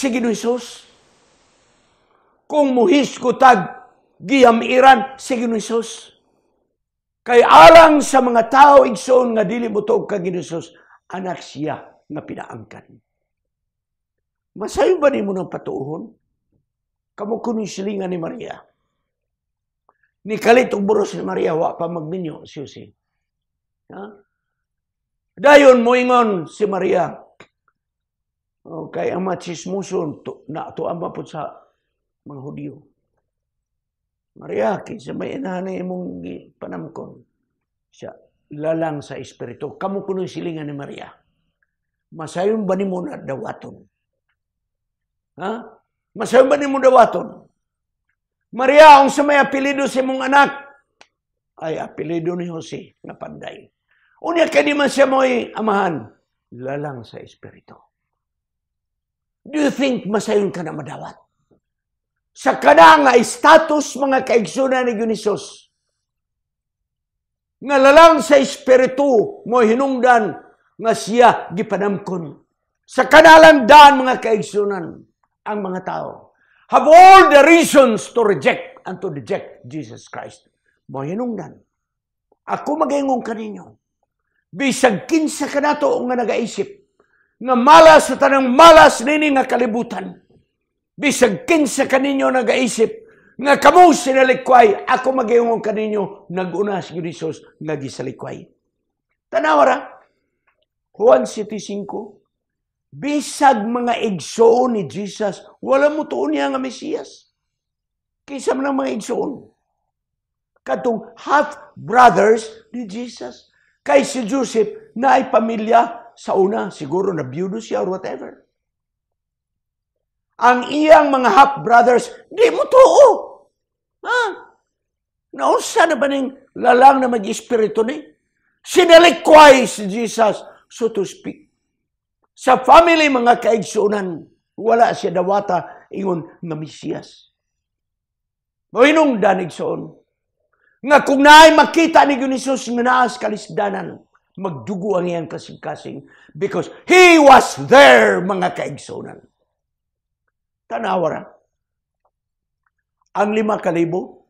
Sige no Jesus. Kung muhis ko tag, giyam iran, sige no Jesus. Kay alang sa mga tao, igsoon nga dili mo to kag Jesus, anak siya nga pinaangkan. Masayo ba ni mo ng patuuhon? Kamukunin silingan ni Maria. Ni kalit og buros ni Maria, wa pa magminyo, Jose. Ha? Dayon moingon si Maria, Okay, oh, ang mga chismuson, to, na to ama po sa mga Hudyo. Mariaki, sa may inahanay imong panamkon, siya lalang sa Espiritu. Kamu kuno silingan ni Maria. Masayon ba ni mo na dawaton? Ha? Masayon ba ni mo dawaton? Maria, ang sa may apelido sa si mong anak, ay apelido ni Jose na panday. Unya ka di man siya mo'y amahan, lalang sa Espiritu. Do you think masayon ka na madawat? Sa kana nga status mga kaigsuna ni Gunisos, nga lalang sa espiritu mo hinungdan nga siya gipanamkon. Sa kanalang daan mga kaigsunan ang mga tao. Have all the reasons to reject and to reject Jesus Christ. Mo hinungdan. Ako magayngong kaninyo. Bisag kinsa ka nato nga nagaisip nga malas o tanang malas nini nga kalibutan. Bisag kinsa kaninyo nagaisip nga kamo sinalikway, ako magayong kaninyo naguna si Jesus nga gisalikway. Tanawa ra, Juan City 5, bisag mga igsoon ni Jesus, wala mo tuon niya nga Mesiyas. Kaysa ng mga igsoon. Katong half-brothers ni Jesus. Kay si Joseph na ay pamilya sa una, siguro nabiyudo siya or whatever. Ang iyang mga half-brothers, di mo tuo. Ha? Naunsa na ba ning lalang na mag-espiritu ni? Sinalikway si Jesus, so to speak. Sa family, mga kaigsunan, wala siya dawata ingon nga Mesiyas. Mohinungdan igsoon. Nga kung naay makita ni Ginoon nga naas kalisdanan, Magdugo ang iyang kasing-kasing because he was there, mga kaigsonan. Tanawara. Ang lima kalibo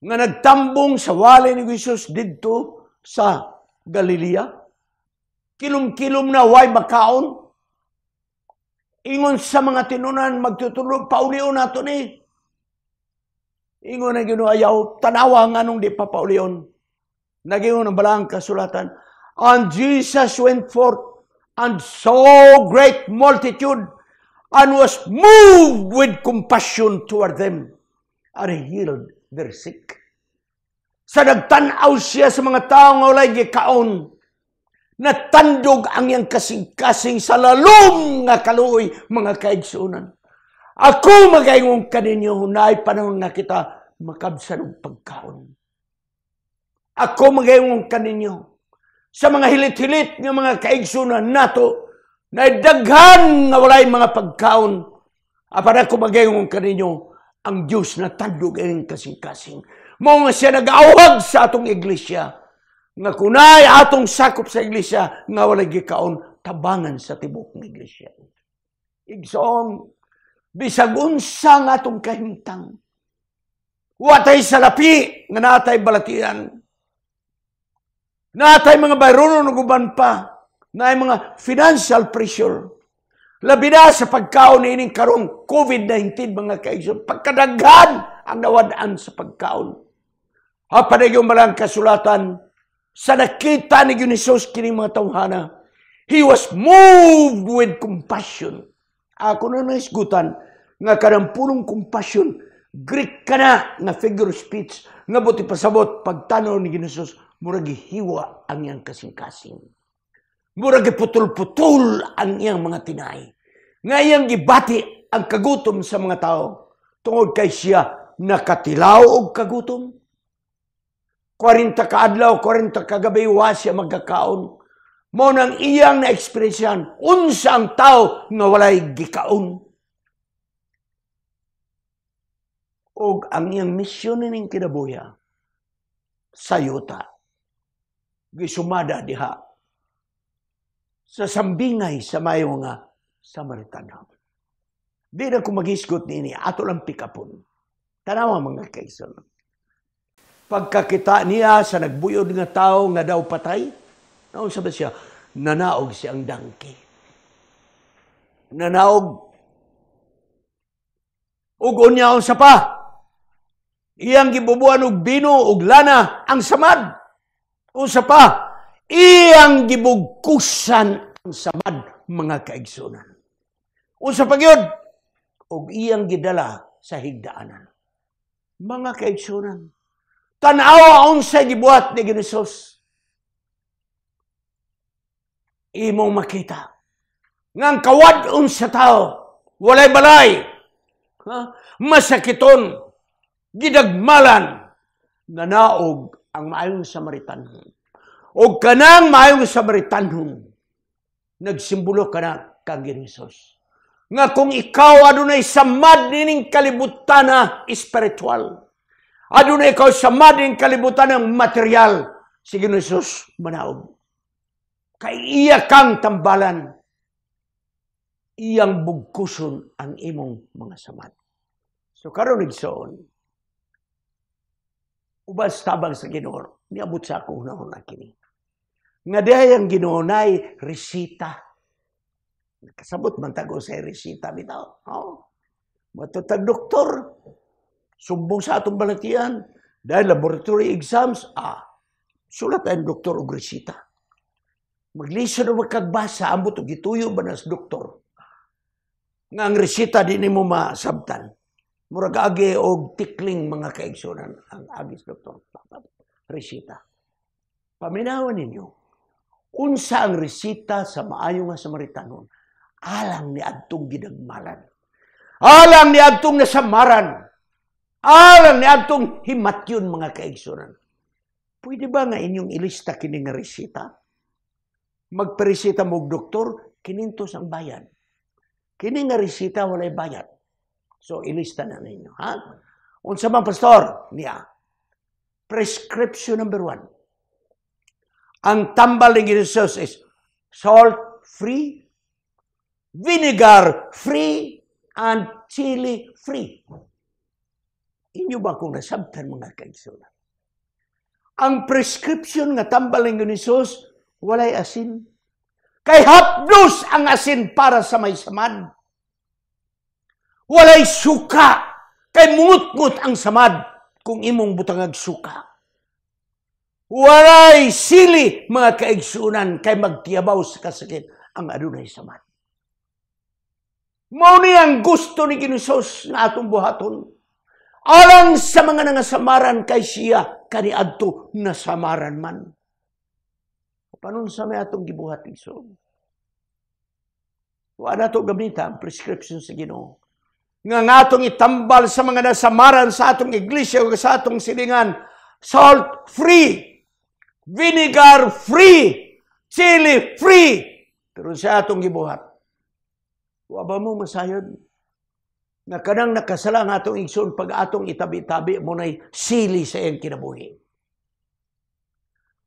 nga nagtambong sa wali ni Jesus didto sa Galilea. Kilom-kilom na way makaon. Ingon sa mga tinunan, magtutulog, paulion nato ni. Ingon na ginoayaw, tanawa nga nung di papaulion. Naging unang balang kasulatan. And Jesus went forth and so great multitude and was moved with compassion toward them and healed their sick. Sa nagtanaw siya sa mga nga walay gikaon, natandog ang iyang kasing-kasing sa lalong nga kaluoy mga kaigsunan. Ako magayong kaninyo hunay panahon nga kita makabsan og pagkaon. Ako magayong kaninyo sa mga hilit-hilit ng mga kaigsunan nato na daghan nga walay mga pagkaon para ako magayong kaninyo ang Dios na tandog ang kasing-kasing. Mao nga siya nagawag sa atong iglesia na kunay atong sakop sa iglesia nga walay gikaon tabangan sa tibok ng iglesia. Igsong, bisag unsa nga atong kahimtang. Watay salapi nga natay balatian na atay mga bayrono ng uban pa na ay mga financial pressure. Labi na sa pagkaon ni ining karong COVID-19 mga kaigsoon, pagkadaghan ang nawadaan sa pagkaon. Hapanay yung malang kasulatan sa nakita ni Yunisos kini mga tawhana, he was moved with compassion. Ako na naisgutan nga kanang punong compassion Greek ka na nga figure of speech nga buti pasabot pagtanong ni Ginosos murag hiwa ang iyang kasing-kasing. Murag putol-putol ang iyang mga tinay. Nga gibati ang kagutom sa mga tao tungod kay siya nakatilaw og kagutom. 40 kaadlaw, 40 ka gabi wa siya magkakaon. Mao nang iyang na-experiencehan unsa ang tao nga walay gikaon. og ang iyang misyon ning kinabuhi yuta gisumada diha sa sambingay sa mayo nga Samaritano. Di na ko magisgot nini, ato lang pikapon. Tanawa mga kaisan. Pagkakita niya sa nagbuyod nga tao nga daw patay, naon sabi siya, nanaog ang dangke. Nanaog. Ug unyaon sa pa. Iyang gibubuan og bino og lana ang samad Usa pa, iyang gibugkusan ang samad mga kaigsunan. Usa pa gyud og iyang gidala sa higdaanan. Mga kaigsunan, tanawa unsay gibuhat ni Hesus. Imong makita ang kawad-on sa tao, walay balay, ha? masakiton, gidagmalan, nanaog ang maayong Samaritanhon. O kanang maayong Samaritanhon, nagsimbolo ka na kang Ginsos. Nga kung ikaw adunay samad nining kalibutan na espiritual, adunay ikaw samad nining kalibutan ng material, si Ginsos manaog. Kay iya kang tambalan, iyang bugkuson ang imong mga samad. So karon nagsoon, ubas tabang sa Ginoo. Niabot sa ako una-una kini. Nga diay ang Ginoo nay resita. kasabot man tago sa resita bitaw. Oh. Matutag doktor. Sumbong sa atong balatian. Dahil laboratory exams, ah, sulat ang doktor og resita. Maglison o magkagbasa, ambot o gituyo ba nas doktor? Nga ang resita di ni mo masabtan. Murag agi og tikling mga kaigsoonan ang agis doktor. Resita. Paminawan ninyo, unsa ang resita sa maayo nga Samaritanon, alang ni adtong gidagmalan. Alang ni adtong nasamaran. Alang ni adtong himatyon mga kaigsoonan. Pwede ba nga inyong ilista kini nga resita? Magperesita mo doktor, kinintos ang bayan. Kini nga resita walay bayad. So, ilista na ninyo. Ha? Unsa man, Pastor? Niya. Prescription number one. Ang tambal ng Jesus is salt-free, vinegar-free, and chili-free. Inyo ba kung nasabtan mga kaigsunan? Ang prescription nga tambal ng Jesus, walay asin. Kay hapdos ang asin para sa may samad. Walay suka. Kay mungutngot ang samad kung imong butangag suka. Walay sili mga kaigsunan kay magtiyabaw sa kasakit ang adunay samad. Mao ni ang gusto ni Kinisos nga atong buhaton. Alang sa mga nangasamaran kay siya kaniadto na nasamaran man. Panon sa may atong gibuhat iso. Wa na to gamita ang prescription sa Ginoo nga natong itambal sa mga nasamaran sa atong iglesia o sa atong silingan, salt free, vinegar free, chili free, pero sa atong gibuhat. Wa ba mo masayod? Nga kanang nakasala nga atong igsoon pag atong itabi-tabi mo na'y sili sa iyang kinabuhi.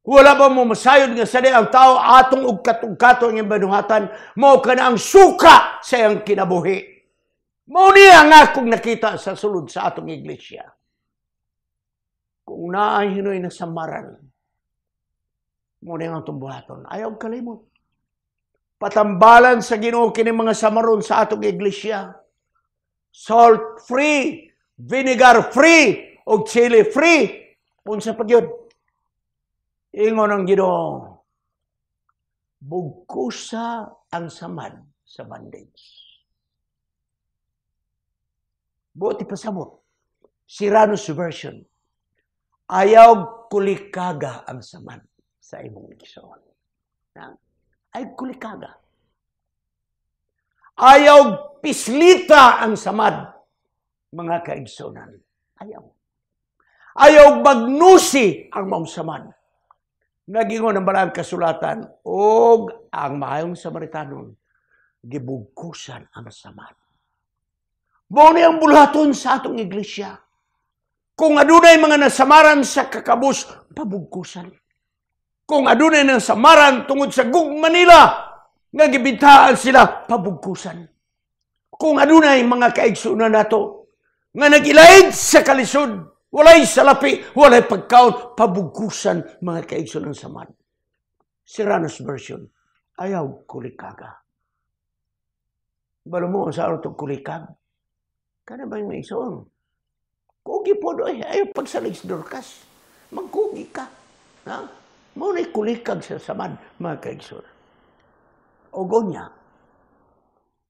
Wala ba mo masayod nga sa ang tao atong ugkat-ugkato ang banuhatan, mao ka na ang suka sa iyang kinabuhi. Mauni nga akong nakita sa sulod sa atong iglesia. Kung naa hinoy na samaran, muna ang atong Ayaw kalimot. Patambalan sa ginoo kini mga samaron sa atong iglesia. Salt free, vinegar free, o chili free. Unsa pa yun? Ingon ang ginoo. Bugkusa ang saman sa bandage Buti pasabot. Cyrano's version. Ayaw kulikaga ang saman sa imong igsoon. Ay kulikaga. Ayaw pislita ang samad, mga kaigsoonan. Ayaw. Ayaw magnusi ang maong samad. Nagingon ang balaang kasulatan, og ang maayong Samaritanon, gibugkusan ang samad. Mao ni ang bulaton sa atong iglesia. Kung adunay mga nasamaran sa kakabus, pabugkusan. Kung adunay nang samaran tungod sa Gug Manila, nga gibitaan sila, pabugkusan. Kung adunay mga kaigsunan nato, nga nagilaid sa kalisod, walay salapi, walay pagkaon, pabugkusan mga kaigsunan saman. Sirano's version, ayaw kulikaga. Ah. Balo mo sa araw itong kulikag. Kana ba'y may isoon? Kugi po doy, eh, ayaw pagsaligsdor kas. Magkugi ka. Ha? Muna'y kulikag sa samad, mga kaigsor. Ogon niya,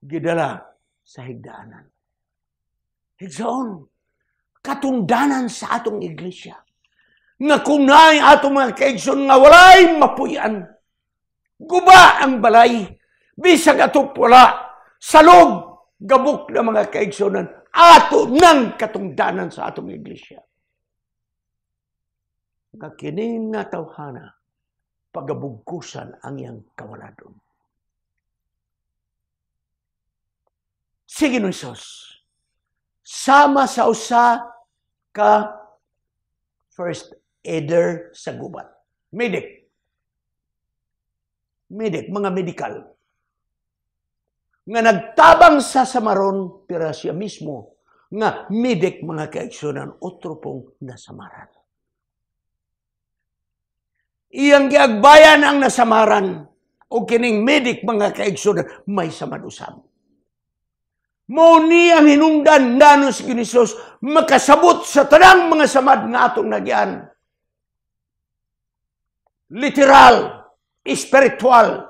gidala sa higdaanan. Higsaon, katungdanan sa atong iglesia. Nga kung naay atong mga kaigsor nga walay mapuyan, guba ang balay, bisag atong pula, salog, gabok na mga kaigsonan, ato ng katungdanan sa atong iglesia. Nga kining nga tawhana, pagabugkusan ang iyang kawaladon. Sige no sama sa usa ka first aider sa gubat. Medic. Medic, mga medical nga nagtabang sa samaron, pira siya mismo, nga midik mga kaaksyonan, otro pong nasamaran. Iyang giagbayan ang nasamaran, o kining medik mga kaaksyonan, may saman usab. ni ang hinungdan danos ni Jesus makasabot sa tanang mga samad nga atong nagian. Literal, spiritual,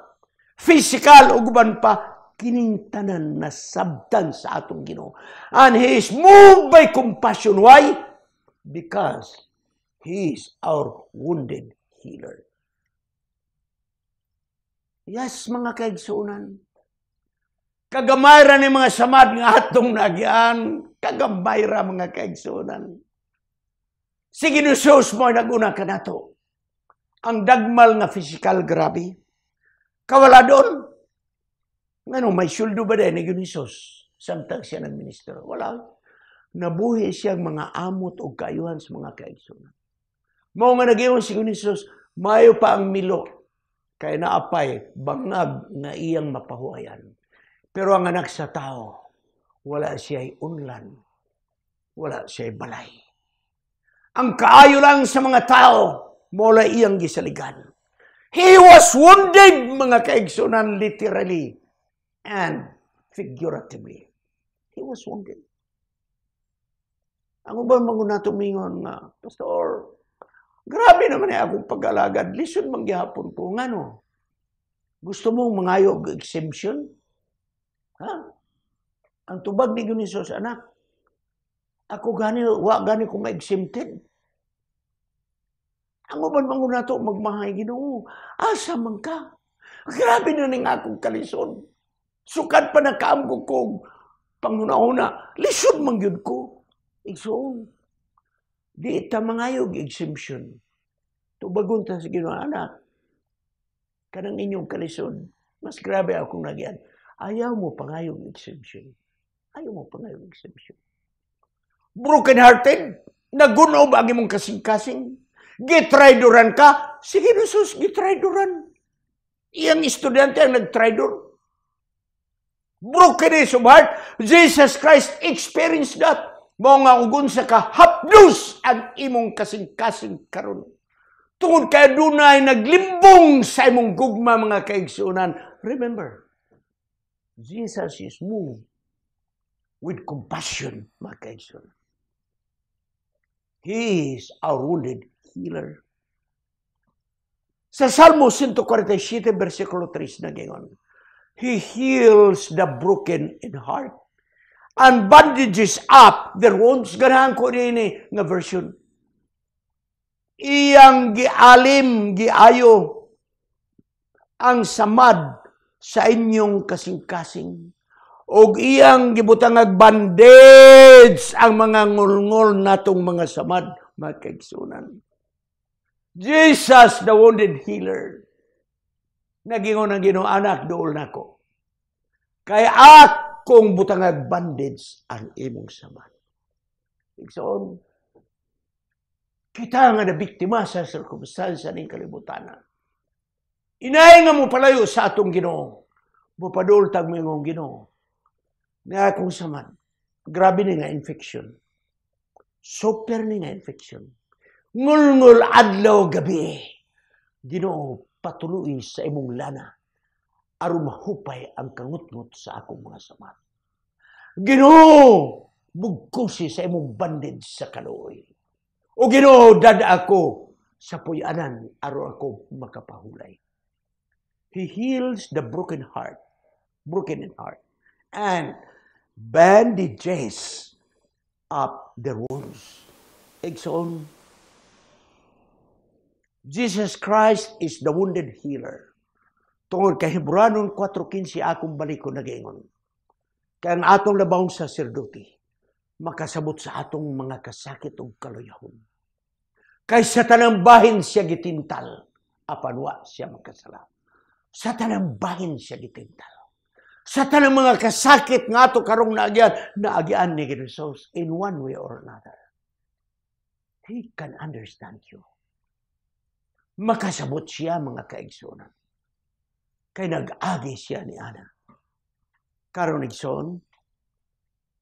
physical ug uban pa kinintanan na sabdan sa atong Ginoo. And He is moved by compassion. Why? Because He is our wounded healer. Yes, mga kaigsunan. Kagamayra ni mga samad nga atong nagyan. Kagamayra mga kaigsunan. Si Ginusos mo naguna ka na to. Ang dagmal nga physical grabe. Kawala doon, ano, may suldo ba din ni Jesus? Samtang siya ng ministro. Wala. Nabuhi siyang mga amot o kayuhan sa mga kaigsunan. Mao nga nagiyon si Jesus, mayo pa ang milo. Kay naapay, bangag nga iyang mapahuayan. Pero ang anak sa tao, wala siya'y unlan. Wala siya'y balay. Ang kaayo lang sa mga tao, mula iyang gisaligan. He was wounded, mga kaigsunan, literally and figuratively. He was wounded. Ako ba manguna tumingon nga, Pastor, grabe naman eh akong pag-alagad. Listen, manggihapon ko, nga no, gusto mong mangayog exemption? Ha? Ang tubag ni Gunisos, anak, ako gani, wa gani kong exempted. Ang uban mga nato magmahay ginoo, asa man ka. Grabe na ning akong kalison. Sukat pa na kaam ko kong panghuna-huna. Lisod man ko. Igsoon. Di ita mangayog exemption. Tubagon ta sa ginawa, anak. Kanang inyong kalisod. Mas grabe akong nagyan. Ayaw mo pangayog exemption. Ayaw mo pangayog exemption. Broken-hearted? Nagunob ang imong kasing-kasing? Gitraydoran ka? Sige, Jesus, gitraydoran. Iyang estudyante ang nagtraydor. Brokenness of heart. Jesus Christ experienced that. Mao nga ugon sa kahapdos ang imong kasing-kasing karon. Tungod kay dunay naglimbong sa imong gugma mga kaigsuonan. Remember, Jesus is moved with compassion, mga kaigsuonan. He is our wounded healer. Sa Salmo 147, versikulo 3 na ganyan. He heals the broken in heart. And bandages up their wounds. Ganahan ko nini nga version. Iyang gialim, giayo, ang samad sa inyong kasing-kasing. Og iyang gibutang gibutangag bandage ang mga ngulngul natong mga samad, mga Jesus, the wounded healer. Nagingon ang Ginoo anak duol nako. Kay akong butangag bandage ang imong saman. Igsoon, kita nga na biktima sa sirkumstansya ng kalibutan. Inay nga mo palayo sa atong Ginoo. Mupadultag mo yung Ginoo. Na akong saman. Grabe ni nga infection. Super ni nga infection. Ngul-ngul adlaw gabi. Ginoo, patuloy sa imong lana aron mahupay ang kangutngot sa akong mga samat. Ginoo, bugkusi sa imong bandid sa kaloy. O Ginoo, dad ako sa puyanan aron ako makapahulay. He heals the broken heart, broken in heart, and bandages up the wounds. Exxon Jesus Christ is the wounded healer. Tungod kay Hebreanon 4.15 akong balikon nagingon. Kaya ang atong labawang saserdote, makasabot sa atong mga kasakit o kaluyahon. Kay sa tanang bahin siya gitintal, apan wa siya makasala. Sa tanang bahin siya gitintal. Sa tanang mga kasakit nga ato karong naagyan, naagyan ni Jesus in one way or another. He can understand you makasabot siya mga kaigsunan. Kay nag-agi siya ni Ana. Karon igsoon,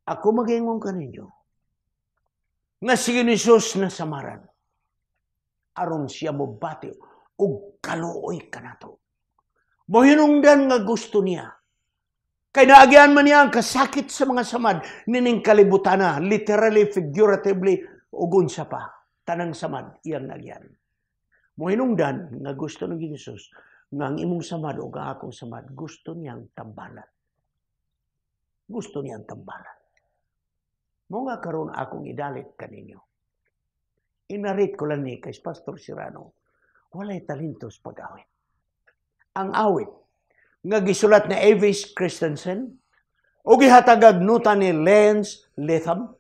ako magingon kaninyo nga si Isus na samaran aron siya mo bati og kaluoy kanato. Mohinungdan nga gusto niya. Kay naagian man niya ang kasakit sa mga samad nining kalibutana, literally, figuratively, ugun sa pa. Tanang samad, iyang nagyan. Mohinungdan nga gusto ng Ginsus nga ang imong samad o nga akong samad, gusto niyang tambalan. Gusto niyang tambalan. Mo nga karon akong idalit kaninyo. Inarit ko lang ni kay Pastor Sirano, walay talentos pag-awit. Ang awit nga gisulat ni Avis Christensen o gihatagag nuta ni Lance Letham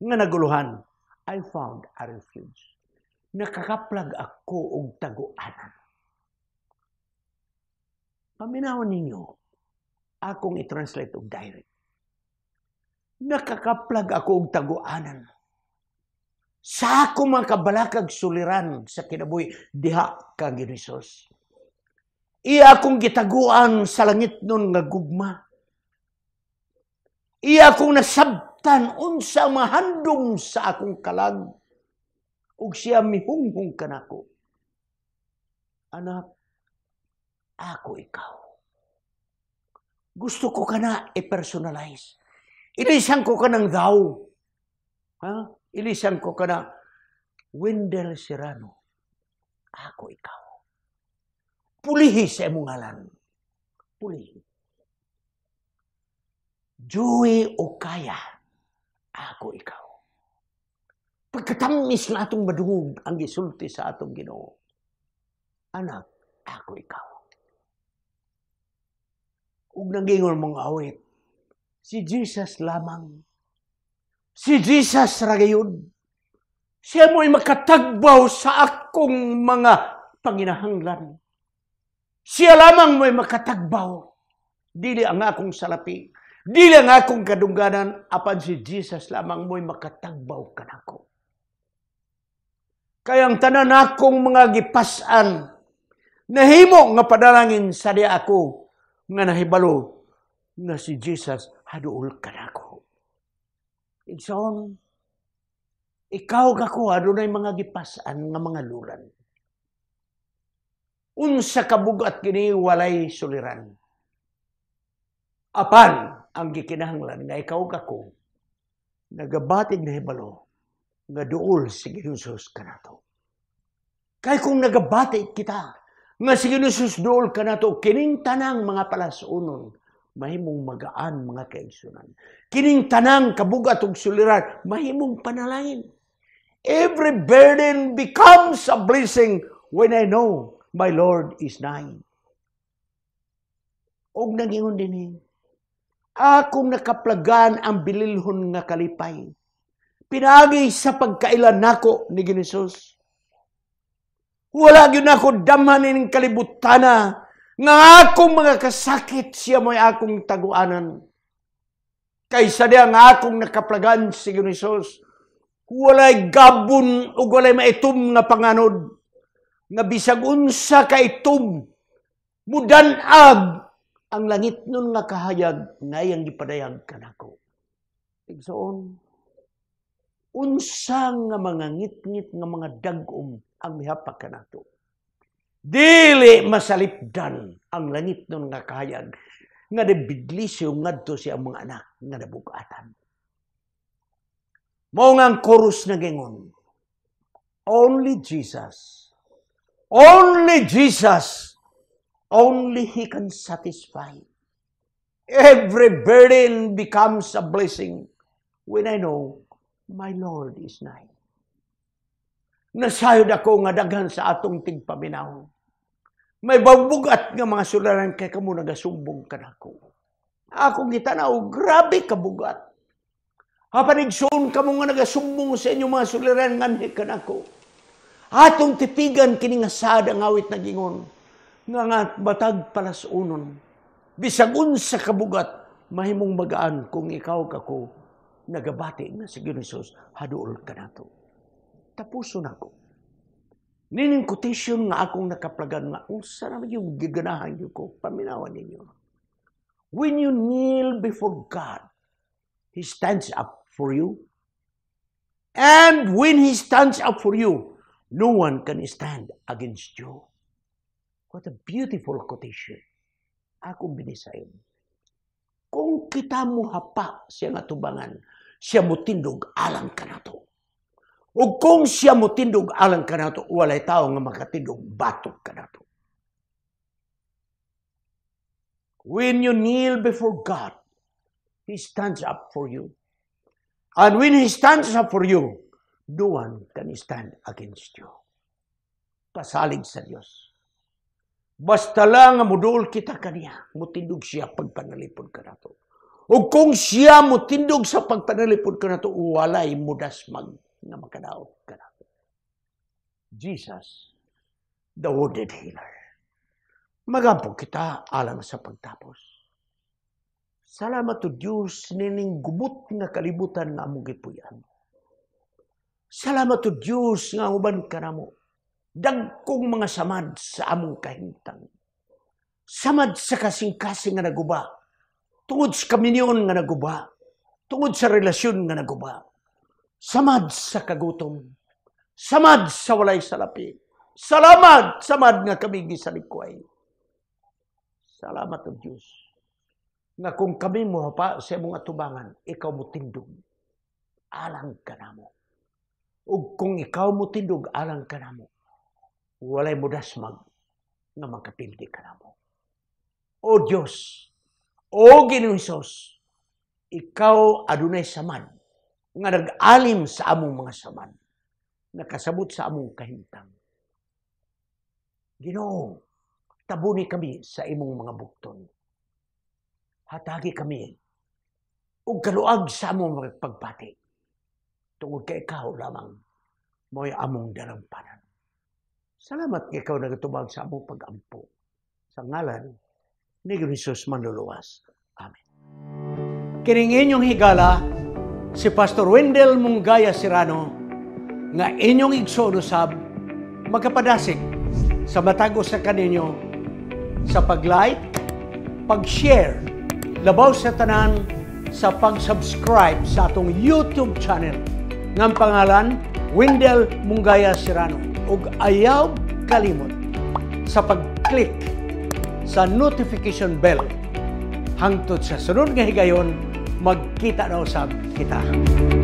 nga naguluhan, I found a refuge nakakaplag ako og taguanan. Paminawon ninyo, akong i-translate og direct. Nakakaplag ako og taguanan. Sa ako mga kabalakag suliran sa kinabuhi, diha kang Hesus. Iya akong gitaguan sa langit nun nga gugma. Iya akong nasabtan unsa mahandom sa akong kalag ug siya mihunghong kanako. Anak, ako ikaw. Gusto ko kana i-personalize. Ilisan ko ka ng thou. Ha? Ilisan ko ka na Wendell Serrano. Ako ikaw. Pulihi sa imong ngalan. Pulihi. Joey Okaya. Ako ikaw. Pagkatamis na atong madungog ang gisulti sa atong ginoo. Anak, ako ikaw. Ug nagingon mong awit, si Jesus lamang. Si Jesus ragayod. Siya mo'y makatagbaw sa akong mga panginahanglan. Siya lamang mo'y makatagbaw. Dili ang akong salapi. Dili ang akong kadungganan, apan si Jesus lamang mo'y makatagbaw kanako. Kayang tanan akong mga gipasan, nahimo nga padalangin sa di ako nga nahibalo nga si Jesus haduol kanako. Igsoon, ikaw kako adunay mga gipasan nga mga luran. Unsa kabugat kini walay suliran. Apan ang gikinahanglan nga ikaw kako nagabatid na hibalo nga duol si Ginosus kanato. Kay kung nagabate kita, nga si Ginosus duol kanato, kining tanang mga palasunon, mahimong magaan mga kaigsunan. Kining tanang kabugat ug suliran, mahimong panalangin. Every burden becomes a blessing when I know my Lord is nigh. Og nangingon din eh. Akong nakaplagan ang bililhon nga kalipay Pinagi sa pagkailan nako ni Ginisos. Wala gyud nako damhanin ng kalibutana nga akong mga kasakit siya may akong taguanan. Kaysa diya nga akong nakaplagan si Ginisos. Walay gabon o walay maitom nga panganod. Nga bisag unsa ka itom. Mudanag ang langit nun nga kahayag ngayang gipadayag ka nako. Igsoon unsang nga mga ngit-ngit nga mga dagom ang mihapag kanato. Dili masalipdan ang langit nun nga kahayag nga nabidlisyo nga to siya mga anak nga nabukatan. Mao nga ang chorus na gingon. Only Jesus. Only Jesus. Only He can satisfy. Every burden becomes a blessing when I know my Lord is nigh. Nasayod ako nga daghan sa atong tigpaminaw. May babugat nga mga sularan kay kamo nagasumbong ka na ako. Ako gitanaw, grabe ka bugat. Hapanigsoon ka mo nga nagasumbong sa inyo mga suliran nganhi ka na ako. Atong tipigan kini nga sad ang awit na gingon. Nga nga batag palas unon. Bisag unsa ka bugat, mahimong magaan kung ikaw ka ko nagabati nga si Jesus, haduol ka na to. Tapuso na ko. Nining quotation nga akong nakaplagan nga, unsa na yung giganahan niyo ko, paminawan ninyo. When you kneel before God, He stands up for you. And when He stands up for you, no one can stand against you. What a beautiful quotation. Ako binisayon. Kung kita mo hapa siya nga tubangan, siya motindog alang kanato. O kung siya motindog alang kanato, walay tao nga makatindog batok kanato. When you kneel before God, He stands up for you. And when He stands up for you, no one can stand against you. Pasalig sa Diyos. Basta lang mudol kita kaniya, mutindog siya pagpanalipod ka na to. O kung siya mo tindog sa pagpanalipod ko na ito, walay mudas mag nga makadaot ka na. Jesus, the wounded healer. Magampong kita alang sa pagtapos. Salamat to Diyos nining gubot nga kalibutan na among gipuyan. Salamat to Diyos nga uban ka na mo. Dagkong mga samad sa among kahintang. Samad sa kasing-kasing nga naguba Tungod sa kaminyon nga naguba. Tungod sa relasyon nga naguba. Samad sa kagutom. Samad sa walay salapi. Salamat, samad nga kami gisalikway. Salamat o Diyos. Nga kung kami mo pa sa mga tubangan, ikaw mo tindog. Alang ka na mo. O kung ikaw mo tindog, alang ka na mo. Walay mo dasmag nga magkapildi ka na mo. O Diyos, o Ginoong Hesus, ikaw adunay saman nga nag-alim sa among mga saman nakasabot sa among kahintang. Ginoo, tabuni kami sa imong mga bukton. Hatagi kami ug kaluag sa among mga pagpati. Tungod kay ikaw lamang mo'y among dalampanan. Salamat kay ikaw nagatubag sa among pagampo. Sa ngalan ni Jesus manluluwas. Amen. Kining inyong higala, si Pastor Wendell Mungaya Sirano, nga inyong igsoon magkapadasig sa matagos sa kaninyo sa pag-like, pag-share, labaw sa tanan, sa pag-subscribe sa atong YouTube channel ng pangalan Wendell Mungaya Sirano ug ayaw kalimot sa pag-click sa notification bell. Hangtod sa sunod nga higayon, magkita daw sa kita.